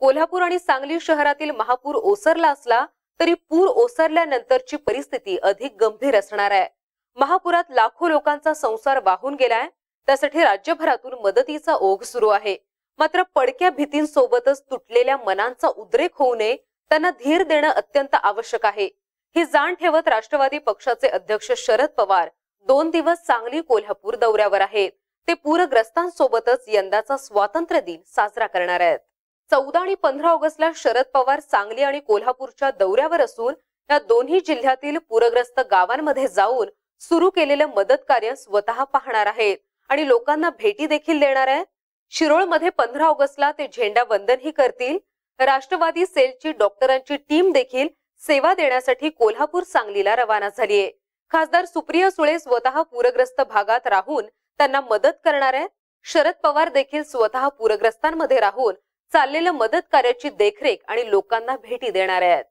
कोल्हापूर आणि सांगली शहरातील महापूर ओसरला असला तरी पूर ओसरल्यानंतरची परिस्थिती अधिक गंभीर असणार आहे महापुरात लाखो लोकांचा संसार वाहून गेलाय त्यासाठी राज्यभरातून मदतीचा ओघ सुरू आहे मात्र पडक्या भीतींसोबतच तुटलेल्या मनांचा उद्रेक होऊ नये त्यांना धीर देणं अत्यंत आवश्यक आहे ही जाण ठेवत राष्ट्रवादी पक्षाचे अध्यक्ष शरद पवार दोन दिवस सांगली कोल्हापूर दौऱ्यावर आहेत ते पूरग्रस्तांसोबतच यंदाचा स्वातंत्र्य दिन साजरा करणार आहेत चौदा आणि पंधरा ऑगस्टला शरद पवार सांगली आणि कोल्हापूरच्या दौऱ्यावर असून या दोन्ही जिल्ह्यातील पूरग्रस्त गावांमध्ये जाऊन सुरू केलेलं मदत कार्य स्वतः पाहणार आहेत आणि लोकांना भेटी देखील देणार आहेत शिरोळमध्ये पंधरा ऑगस्टला ते झेंडा वंदनही करतील राष्ट्रवादी सेलची डॉक्टरांची टीम देखील सेवा देण्यासाठी कोल्हापूर सांगलीला रवाना झालीय खासदार सुप्रिया सुळे स्वतः पूरग्रस्त भागात राहून त्यांना मदत करणार आहेत शरद पवार देखील स्वतः पूरग्रस्तांमध्ये राहून चाललेल्या मदत कार्याची देखरेख आणि लोकांना भेटी देणार आहेत